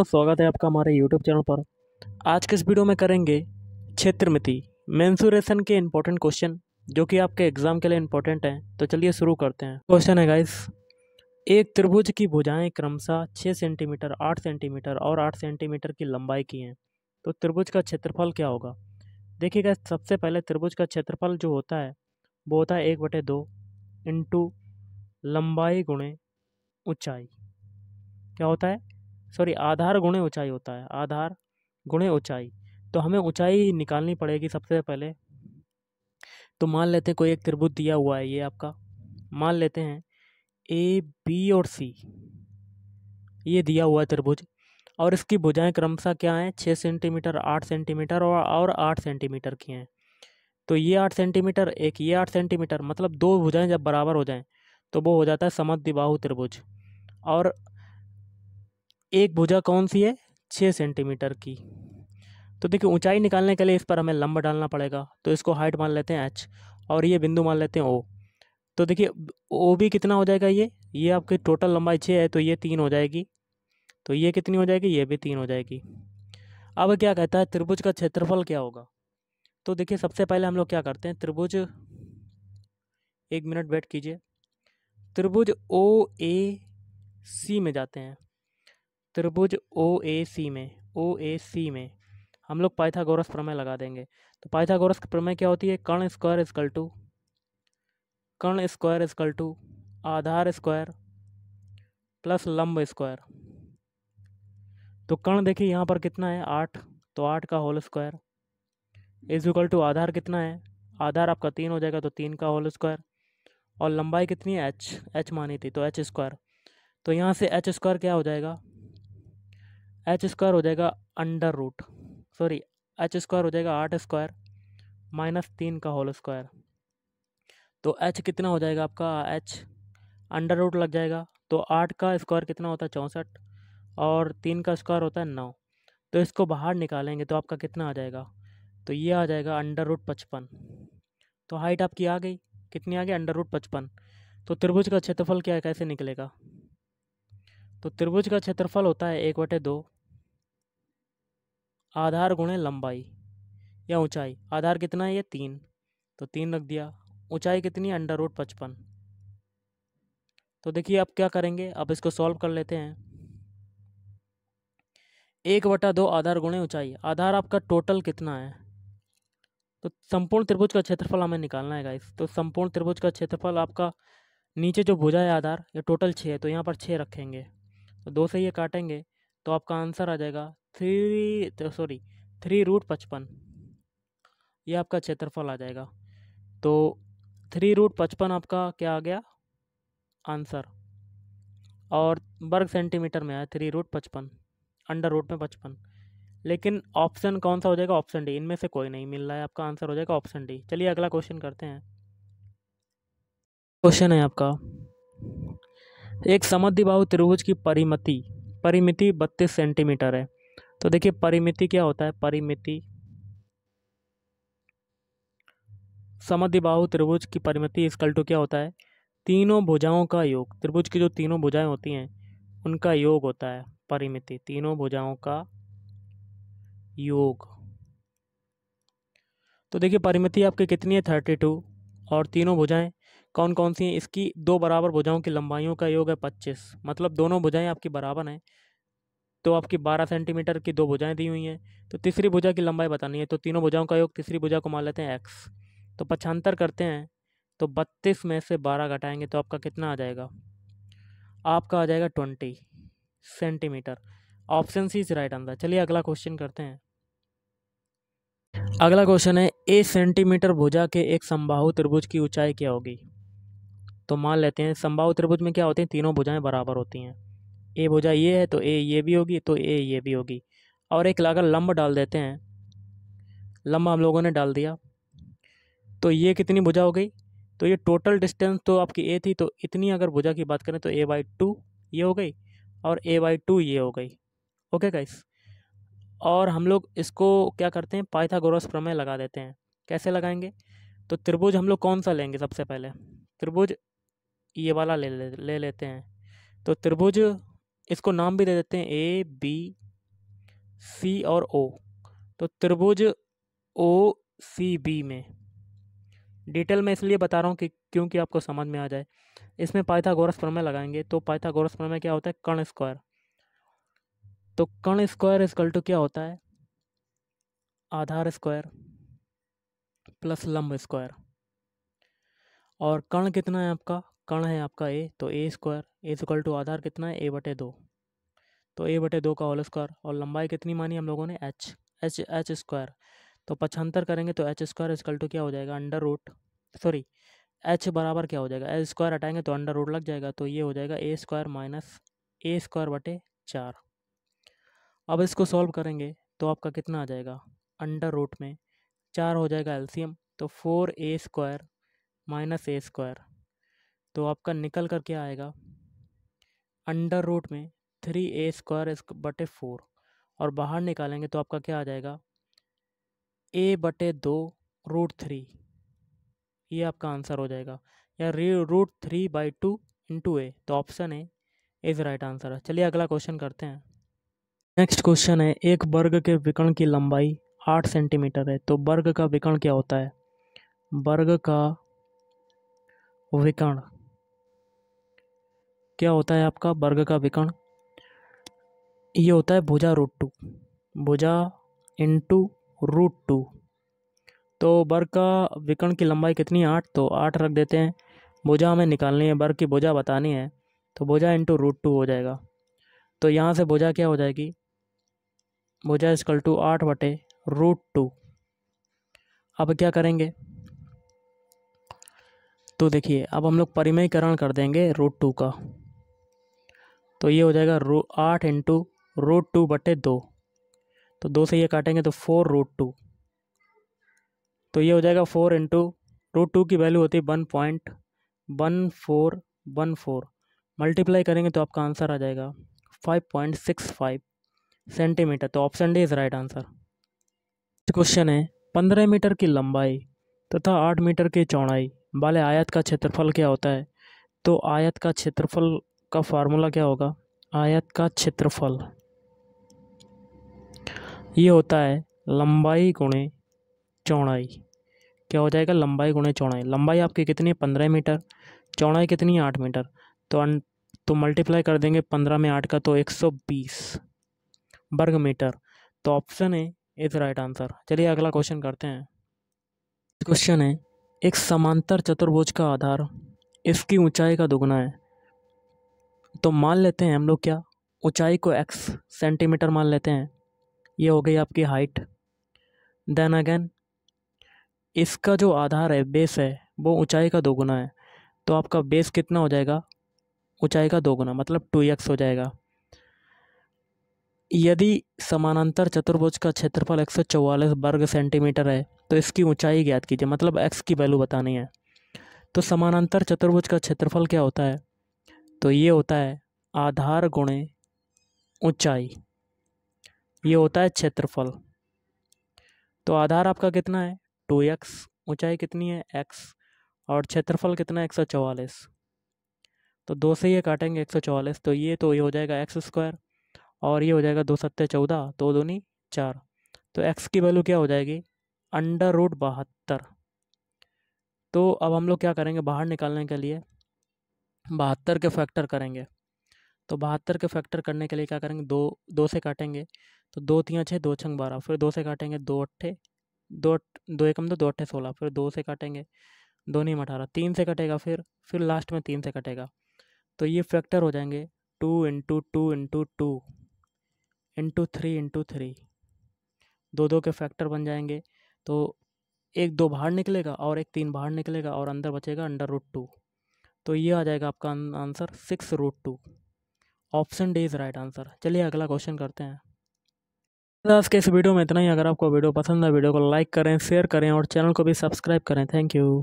दोस्तों स्वागत है आपका हमारे यूट्यूब चैनल पर आज के इस वीडियो में करेंगे क्षेत्रमिति मेंसुरेशन के इम्पोर्टेंट क्वेश्चन जो कि आपके एग्ज़ाम के लिए इम्पोर्टेंट हैं तो चलिए शुरू करते हैं क्वेश्चन है गाइस एक त्रिभुज की भुजाएं क्रमशः छः सेंटीमीटर आठ सेंटीमीटर और आठ सेंटीमीटर की लंबाई की हैं तो त्रिभुज का क्षेत्रफल क्या होगा देखिएगा सबसे पहले त्रिभुज का क्षेत्रफल जो होता है वो होता है एक बटे दो इंटू लंबाई गुणे ऊंचाई क्या होता है सॉरी आधार गुणे ऊंचाई होता है आधार गुणे ऊंचाई तो हमें ऊंचाई निकालनी पड़ेगी सबसे पहले तो मान लेते हैं कोई एक त्रिभुज दिया हुआ है ये आपका मान लेते हैं ए बी और सी ये दिया हुआ है त्रिभुज और इसकी भुजाएं क्रमशः क्या हैं छः सेंटीमीटर आठ सेंटीमीटर और और आठ सेंटीमीटर की हैं तो ये आठ सेंटीमीटर एक ये आठ सेंटीमीटर मतलब दो भुजाएं जब बराबर हो जाएं तो वो हो जाता है समद्विबाहु त्रिभुज और एक भुजा कौन सी है छः सेंटीमीटर की तो देखिए ऊंचाई निकालने के लिए इस पर हमें लंब डालना पड़ेगा तो इसको हाइट मान लेते हैं एच और ये बिंदु मान लेते हैं ओ तो देखिए ओ भी कितना हो जाएगा ये ये आपकी टोटल लंबाई छः है तो ये तीन हो जाएगी तो ये कितनी हो जाएगी ये भी तीन हो जाएगी अब क्या कहता है त्रिभुज का क्षेत्रफल क्या होगा तो देखिए सबसे पहले हम लोग क्या करते हैं त्रिभुज एक मिनट वेट कीजिए त्रिभुज ओ ए सी में जाते हैं त्रिभुज ओ ए सी में ओ ए सी में हम लोग पाइथागोरस प्रमेय लगा देंगे तो पाइथागोरस की प्रमेय क्या होती है कर्ण स्क्वायर इजकल टू कर्ण स्क्वायर इजकल टू आधार स्क्वायर प्लस लंब स्क्वायर तो कर्ण देखिए यहाँ पर कितना है आठ तो आठ का whole square is equal to आधार कितना है आधार आपका तीन हो जाएगा तो तीन का होल स्क्वायर और लंबाई कितनी है एच एच मानी थी तो एच स्क्वायर तो यहाँ से एच स्क्वायर क्या हो जाएगा एच स्क्वायर हो जाएगा under root sorry H square हो जाएगा आठ स्क्वायर माइनस तीन का होल स्क्वायर तो एच कितना हो जाएगा आपका एच अंडर रूट लग जाएगा तो आठ का स्क्वायर कितना होता है चौंसठ और तीन का स्क्वायर होता है नौ तो इसको बाहर निकालेंगे तो आपका कितना आ जाएगा तो ये आ जाएगा अंडर रूट पचपन तो हाइट आपकी आ गई कितनी आ गई अंडर रूट पचपन तो त्रिभुज का क्षेत्रफल क्या कैसे निकलेगा तो त्रिभुज का क्षेत्रफल होता है एक बटे दो आधार गुणे लंबाई या ऊंचाई आधार कितना है ये तीन तो तीन रख दिया ऊंचाई कितनी अंडर रूट पचपन तो देखिए आप क्या करेंगे आप इसको सॉल्व कर लेते हैं एक बटा दो आधार गुणे ऊंचाई आधार आपका टोटल कितना है तो संपूर्ण त्रिभुज का क्षेत्रफल हमें निकालना है गाइस तो संपूर्ण त्रिभुज का क्षेत्रफल आपका नीचे जो भुजा है आधार ये टोटल छः है तो यहाँ पर छः रखेंगे तो दो से ये काटेंगे तो आपका आंसर आ जाएगा थ्री तो सॉरी थ्री रूट पचपन ये आपका क्षेत्रफल आ जाएगा तो थ्री रूट पचपन आपका क्या आ गया आंसर और वर्ग सेंटीमीटर में आया थ्री रूट पचपन अंडर रूट में पचपन लेकिन ऑप्शन कौन सा हो जाएगा ऑप्शन डी इनमें से कोई नहीं मिल रहा है आपका आंसर हो जाएगा ऑप्शन डी चलिए अगला क्वेश्चन करते हैं क्वेश्चन है आपका एक समद्विबाहु त्रिभुज की परिमिति परिमिति बत्तीस सेंटीमीटर है तो देखिए परिमिति क्या होता है परिमिति बाहु त्रिभुज की परिमिति इसकल टू क्या होता है तीनों भुजाओं का योग त्रिभुज की जो तीनों भुजाएं होती हैं उनका योग होता है परिमिति तीनों भुजाओं का योग तो देखिए परिमिति आपकी कितनी है थर्टी टू और तीनों भुजाएं कौन कौन सी हैं इसकी दो बराबर भुजाओं की लंबाइयों का योग है पच्चीस मतलब दोनों भुजाएं आपकी बराबर हैं तो आपकी बारह सेंटीमीटर की दो भुजाएं दी हुई हैं तो तीसरी भुजा की लंबाई बतानी है तो तीनों भुजाओं का योग तीसरी भुजा को मान लेते हैं एक्स तो पचहत्तर करते हैं तो बत्तीस में से बारह घटाएंगे तो आपका कितना आ जाएगा आपका आ जाएगा twenty centimetre option C is right answer चलिए अगला क्वेश्चन करते हैं अगला क्वेश्चन है ए सेंटीमीटर भुजा के एक समबाहु त्रिभुज की ऊंचाई क्या होगी तो मान लेते हैं संभाव त्रिभुज में क्या होते हैं तीनों भुजाएं बराबर होती हैं ए भुजा ये है तो ए ये भी होगी तो ए ये भी होगी और एक लाकर लंब डाल देते हैं लंब हम लोगों ने डाल दिया तो ये कितनी भुजा हो गई तो ये टोटल डिस्टेंस तो आपकी ए थी तो इतनी अगर भुजा की बात करें तो ए बाई टू ये हो गई और ए बाई टू ये हो गई ओके गाइस और हम लोग इसको क्या करते हैं पाइथागोरस प्रमेय लगा देते हैं कैसे लगाएंगे तो त्रिभुज हम लोग कौन सा लेंगे सबसे पहले त्रिभुज ये वाला ले ले, लेते हैं तो त्रिभुज इसको नाम भी दे देते हैं ए बी सी और ओ तो त्रिभुज ओ सी बी में डिटेल में इसलिए बता रहा हूँ कि क्योंकि आपको समझ में आ जाए इसमें पाइथागोरस प्रमेय लगाएंगे तो पाइथागोरस प्रमेय क्या होता है कर्ण स्क्वायर तो कर्ण स्क्वायर इज टू क्या होता है आधार स्क्वायर प्लस लंब स्क्वायर और कर्ण कितना है आपका कण है आपका ए तो A square is equal to आधार कितना है ए बटे दो तो ए बटे दो का होल स्क्वायर और लंबाई कितनी मानी हम लोगों ने एच एच एच स्क्वायर तो पचहत्तर करेंगे तो एच स्क्वायर इजकल टू क्या हो जाएगा अंडर रूट सॉरी एच बराबर क्या हो जाएगा एच स्क्वायर हटाएंगे तो अंडर रूट लग जाएगा तो ये हो जाएगा A square minus A square बटे चार अब इसको सॉल्व करेंगे तो आपका कितना आ जाएगा अंडर रूट में चार हो जाएगा एल्सीयम तो four A square minus A square तो आपका निकल कर क्या आएगा अंडर रूट में थ्री ए स्क्वायर बटे फोर और बाहर निकालेंगे तो आपका क्या आ जाएगा ए बटे दो रूट थ्री ये आपका आंसर हो जाएगा या री root three by two into A तो option A is right answer है चलिए अगला क्वेश्चन करते हैं नेक्स्ट क्वेश्चन है एक वर्ग के विकर्ण की लंबाई आठ सेंटीमीटर है तो वर्ग का विकर्ण क्या होता है वर्ग का विकर्ण क्या होता है आपका वर्ग का विकर्ण ये होता है भुजा रूट टू भुजा इंटू रूट टू तो वर्ग का विकर्ण की लंबाई कितनी आठ तो आठ रख देते हैं भुजा हमें निकालनी है वर्ग की भुजा बतानी है तो भुजा इंटू रूट टू हो जाएगा तो यहाँ से भुजा क्या हो जाएगी भुजा स्कल टू आठ बटे रूट टू अब क्या करेंगे तो देखिए अब हम लोग परिमयीकरण कर देंगे रूट टू का तो ये हो जाएगा रो आठ इंटू रोट टू बटे दो तो दो से ये काटेंगे तो फोर रोट टू तो ये हो जाएगा फोर इंटू रोट टू की वैल्यू होती है one point one four one four multiply करेंगे तो आपका आंसर आ जाएगा five point six five centimetre तो option D is right answer question है पंद्रह मीटर की लंबाई तथा आठ मीटर की चौड़ाई वाले आयत का क्षेत्रफल क्या होता है तो आयत का क्षेत्रफल का फार्मूला क्या होगा आयत का क्षेत्रफल ये होता है लंबाई गुणे चौड़ाई क्या हो जाएगा लंबाई गुणे चौड़ाई लंबाई आपकी कितनी पंद्रह मीटर चौड़ाई कितनी है आठ मीटर तो अन, तो मल्टीप्लाई कर देंगे पंद्रह में आठ का तो एक सौ बीस वर्ग मीटर तो option A is right answer चलिए अगला क्वेश्चन करते हैं क्वेश्चन है एक समांतर चतुर्भुज का आधार इसकी ऊंचाई का दुगना है तो मान लेते हैं हम लोग क्या ऊंचाई को एक्स सेंटीमीटर मान लेते हैं ये हो गई आपकी हाइट देन अगेन इसका जो आधार है बेस है वो ऊंचाई का दोगुना है तो आपका बेस कितना हो जाएगा ऊंचाई का दोगुना मतलब टू एक्स हो जाएगा यदि समानांतर चतुर्भुज का क्षेत्रफल एक वर्ग सेंटीमीटर है तो इसकी ऊंचाई ज्ञात कीजिए मतलब एक्स की वैल्यू बतानी है तो समानांतर चतुर्भुज का क्षेत्रफल क्या होता है तो ये होता है आधार गुणे ऊंचाई ये होता है क्षेत्रफल तो आधार आपका कितना है टू एक्स ऊँचाई कितनी है एक्स और क्षेत्रफल कितना है एक सौ चवालीस तो दो से ये काटेंगे एक सौ चवालीस तो ये तो ये हो जाएगा एक्स स्क्वायर और ये हो जाएगा दो सत्तर चौदह दो दूनी चार तो एक्स की वैल्यू क्या हो जाएगी अंडर रूट बहत्तर तो अब हम लोग क्या करेंगे बाहर निकालने के लिए बहत्तर के फैक्टर करेंगे तो बहत्तर के फैक्टर करने के लिए क्या करेंगे दो दो से काटेंगे तो दो तीन छः दो छंग बारह फिर दो से काटेंगे दो अट्ठे दो दो एकम दो दो अट्ठे सोलह फिर दो से काटेंगे दो नहीं अठारह तीन से कटेगा फिर फिर लास्ट में तीन से कटेगा तो ये फैक्टर हो जाएंगे two into two into two into three into three दो दो के फैक्टर बन जाएंगे तो एक दो बाहर निकलेगा और एक तीन बाहर निकलेगा और अंदर बचेगा अंडर रूट टू तो ये आ जाएगा आपका answer six root two option D is right answer चलिए अगला क्वेश्चन करते हैं आज के इस वीडियो में इतना ही अगर आपको वीडियो पसंद है वीडियो को लाइक करें शेयर करें और चैनल को भी सब्सक्राइब करें थैंक यू